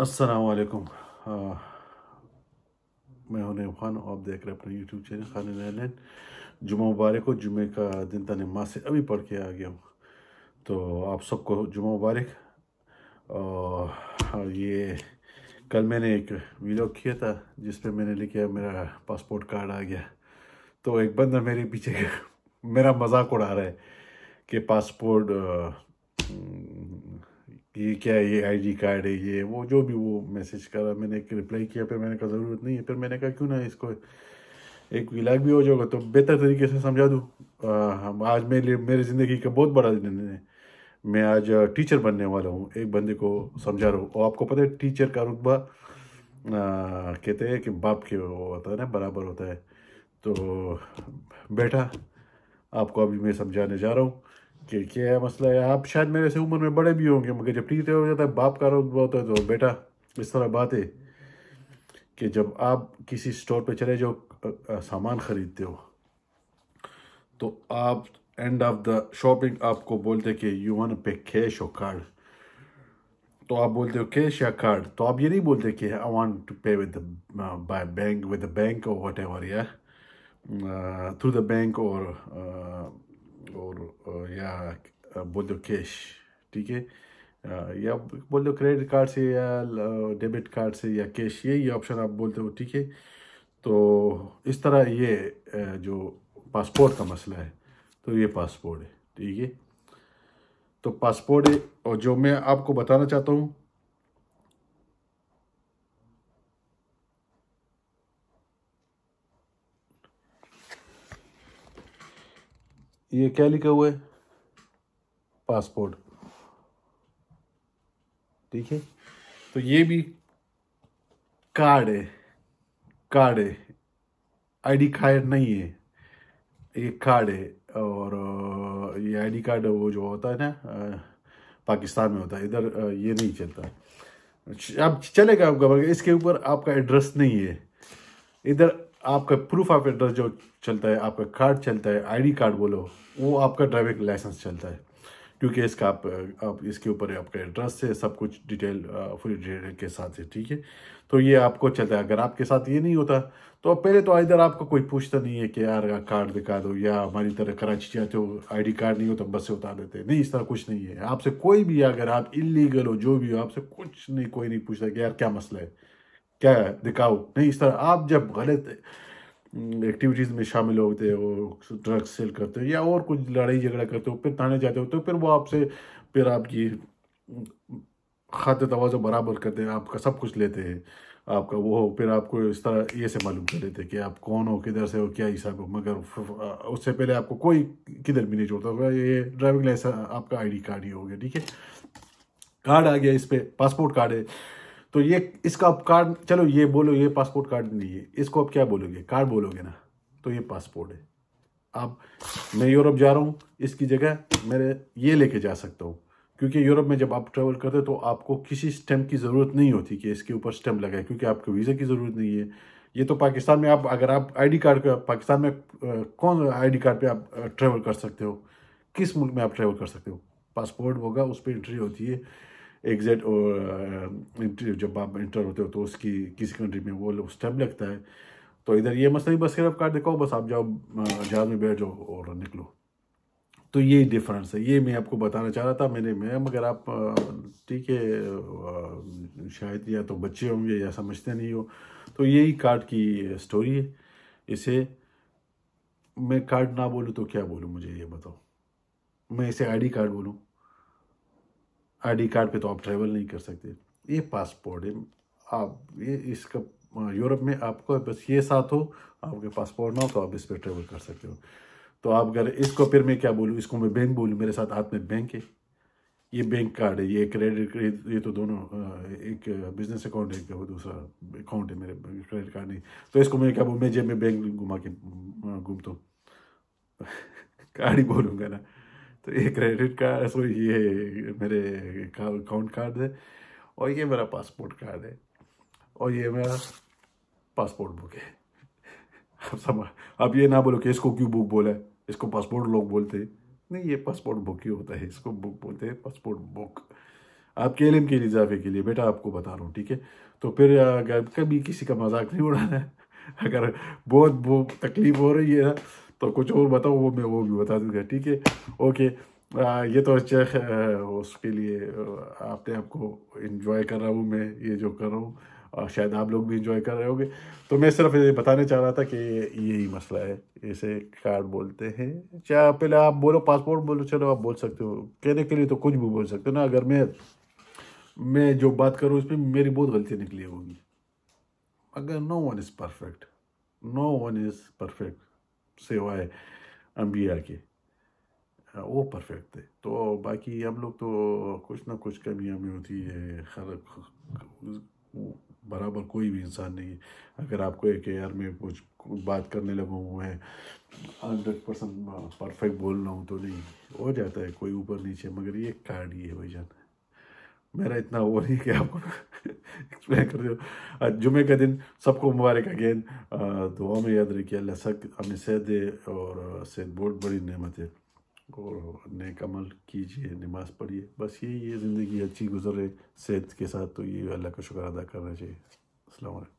असलकुम मैं हूं खान आप देख रहे हैं अपना यूट्यूब चैनल खान नैन जुम्मा मुबारक हो जुमे का दिन तन माँ से अभी पढ़ के आ गया हूँ तो आप सबको जुम्मा मुबारक और ये कल मैंने एक वीडियो किया था जिस पर मैंने लिखा मेरा पासपोर्ट कार्ड आ गया तो एक बंदा मेरे पीछे मेरा मजाक उड़ा रहा है कि पासपोर्ट ये क्या ये आईडी कार्ड है ये वो जो भी वो मैसेज करा मैंने एक रिप्लाई किया फिर मैंने कहा ज़रूरत नहीं है फिर मैंने कहा क्यों ना इसको एक विलाग भी हो जाएगा तो बेहतर तरीके से समझा दूँ हम आज मेरे लिए मेरी ज़िंदगी का बहुत बड़ा दिन है मैं आज टीचर बनने वाला हूँ एक बंदे को समझा रहा हूँ और आपको पता है टीचर का रुतबा कहते हैं कि बाप के होता है ना बराबर होता है तो बेटा आपको अभी मैं समझाने जा रहा हूँ कि क्या मसला है आप शायद मेरे से उम्र में बड़े भी होंगे मगर जब ठीक हो जाता है बाप का रोग बहुत है तो बेटा इस तरह बात है कि जब आप किसी स्टोर पे चले जाओ सामान ख़रीदते हो तो आप एंड ऑफ द शॉपिंग आपको बोलते कि यू वन पे कैश और कार्ड तो आप बोलते हो कैश या कार्ड तो आप ये नहीं बोलते कि I want to pay with by bank with the bank और वट एवर या थ्रू द बैंक और और या बोल दो कैश ठीक है या बोल दो क्रेडिट कार्ड से या डेबिट कार्ड से या कैश ये ऑप्शन आप बोलते हो ठीक है तो इस तरह ये जो पासपोर्ट का मसला है तो ये पासपोर्ट है ठीक है तो पासपोर्ट है और जो मैं आपको बताना चाहता हूँ ये क्या लिखा हुआ है पासपोर्ट ठीक है तो ये भी कार्ड है कार्ड है आईडी कार्ड नहीं है ये कार्ड है और ये आईडी कार्ड वो जो होता है ना पाकिस्तान में होता है इधर ये नहीं चलता आप चलेगा आपका इसके ऊपर आपका एड्रेस नहीं है इधर आपका प्रूफ ऑफ एड्रेस जो चलता है आपका कार्ड चलता है आईडी कार्ड बोलो वो आपका ड्राइविंग लाइसेंस चलता है क्योंकि इसका आप, आप इसके ऊपर आपका एड्रेस है सब कुछ डिटेल फुल डिटेल के साथ है ठीक है तो ये आपको चलता है अगर आपके साथ ये नहीं होता तो पहले तो इधर आपको कोई पूछता नहीं है कि यार कार्ड दिखा दो या हमारी तरह कराची जाते हो आई कार्ड नहीं हो तो बस से उतार देते नहीं इस तरह कुछ नहीं है आपसे कोई भी अगर आप इलीगल हो जो भी हो आपसे कुछ नहीं कोई नहीं पूछता कि यार क्या मसला है क्या है दिखाओ नहीं इस तरह आप जब गलत एक्टिविटीज़ हम्म, में शामिल होते हो ड्रग्स सेल करते हो या और कुछ लड़ाई झगड़ा करते हो फिर थाने जाते हो तो फिर वो आपसे फिर आपकी खाते तोज़ो बराबर करते हैं आपका सब कुछ लेते हैं आपका वो हो फिर आपको इस तरह ये से मालूम कर लेते हैं कि आप कौन हो किधर से हो क्या हिसाब हो मगर उससे पहले आपको कोई किधर भी नहीं छोड़ता होगा ये ड्राइविंग लाइसेंस आपका आईडी कार्ड ही हो गया ठीक है कार्ड आ गया इस पर पासपोर्ट कार्ड है तो ये इसका आप कार्ड चलो ये बोलो ये पासपोर्ट कार्ड नहीं है इसको आप क्या बोलोगे कार्ड बोलोगे ना तो ये पासपोर्ट है आप मैं यूरोप जा रहा हूँ इसकी जगह मेरे ये लेके जा सकता हूँ क्योंकि यूरोप में जब आप ट्रैवल करते हो तो आपको किसी स्टैम्प की ज़रूरत नहीं होती कि इसके ऊपर स्टैम्प लगाए क्योंकि आपको वीज़ा की ज़रूरत नहीं है ये तो पाकिस्तान में आप अगर आप आईडी कार्ड पाकिस्तान में कौन आईडी कार्ड पे आप ट्रैवल कर सकते हो किस मुल्क में आप ट्रैवल कर सकते हो पासपोर्ट होगा उस पर एंट्री होती है एग्ज़िट और जब आप इंटर होते हो तो उसकी किसी कंट्री में वो स्टेप लगता है तो इधर ये मसला ही बस सिर्फ कार्ड दिखाओ बस आप जाओ जहाज़ में बैठ जाओ और निकलो तो ये डिफरेंस है ये मैं आपको बताना चाह रहा था मेरे में मगर आप ठीक है शायद या तो बच्चे होंगे या समझते नहीं हो तो यही कार्ड की स्टोरी है इसे मैं कार्ड ना बोलूँ तो क्या बोलूँ मुझे ये बताओ मैं इसे आईडी कार्ड बोलूँ आईडी कार्ड पे तो आप ट्रैवल नहीं कर सकते ये पासपोर्ट है आप ये इसका हाँ, यूरोप में आपको बस ये साथ हो आपके पासपोर्ट ना हो तो आप इस पर ट्रेवल कर सकते हो तो आप अगर इसको फिर मैं क्या बोलूँ इसको मैं बैंक बोलूँ मेरे साथ हाथ में बैंक है ये बैंक कार्ड है ये क्रेडिट ये तो दोनों हाँ, एक बिजनेस अकाउंट है वो दूसरा अकाउंट है मेरे क्रेडिट कार्ड नहीं तो इसको मैं क्या बोलूँ मैं जब मैं बैंक घुमा के हाँ, घूमता हूँ कार्ड ही बोलूँगा ना तो ये क्रेडिट कार्ड सो ये मेरे अकाउंट कार्ड है और ये मेरा पासपोर्ट कार्ड है और ये मेरा पासपोर्ट बुक है अब समझ अब ये ना बोलो कि इसको क्यों बुक बोला है इसको पासपोर्ट लोग बोलते हैं नहीं ये पासपोर्ट बुक ही होता है इसको बुक बोलते हैं पासपोर्ट बुक आप के के इजाफे के लिए बेटा आपको बता रहा हूँ ठीक है तो फिर अगर कभी किसी का मजाक नहीं उड़ाना है अगर बहुत बहुत तकलीफ हो रही है ना तो कुछ और बताओ वो मैं वो भी बता दूंगा ठीक है ओके आ, ये तो अच्छा उसके लिए आपने आपको इन्जॉय कर रहा हूँ मैं ये जो कर रहा हूँ और शायद आप लोग भी इंजॉय कर रहे होंगे तो मैं सिर्फ ये बताने चाह रहा था कि यही मसला है इसे कार्ड बोलते हैं चाहे अच्छा, पहले आप बोलो पासपोर्ट बोलो चलो आप बोल सकते हो कहने के लिए तो कुछ भी बोल सकते हो ना अगर मैं मैं जो बात करूँ उसमें मेरी बहुत गलती निकली होगी अगर no one is perfect no one is perfect सेवाए अम्बिया के हाँ, वो परफेक्ट थे तो बाकी हम लोग तो कुछ ना कुछ कमियाँ में होती है हर बराबर कोई भी इंसान नहीं अगर आपको एक यार में कुछ बात करने लगा हूँ मैं हंड्रेड परसेंट परफेक्ट बोल रहा हूँ तो नहीं हो जाता है कोई ऊपर नीचे मगर ये कार्ड ही है भाई जान मेरा इतना वो नहीं कि आपको एक्सप्लेन कर दो जुमे का दिन सबको मुबारक अगेन दुआ में याद रखिए अल्लाह सक हमें सेहत दे और सेहत बहुत बड़ी नेमत है और नेक अमल कीजिए नमाज़ पढ़िए बस यही ये ज़िंदगी अच्छी गुजर रहे सेहत के साथ तो ये अल्लाह का शुक्र अदा करना चाहिए अल्लाम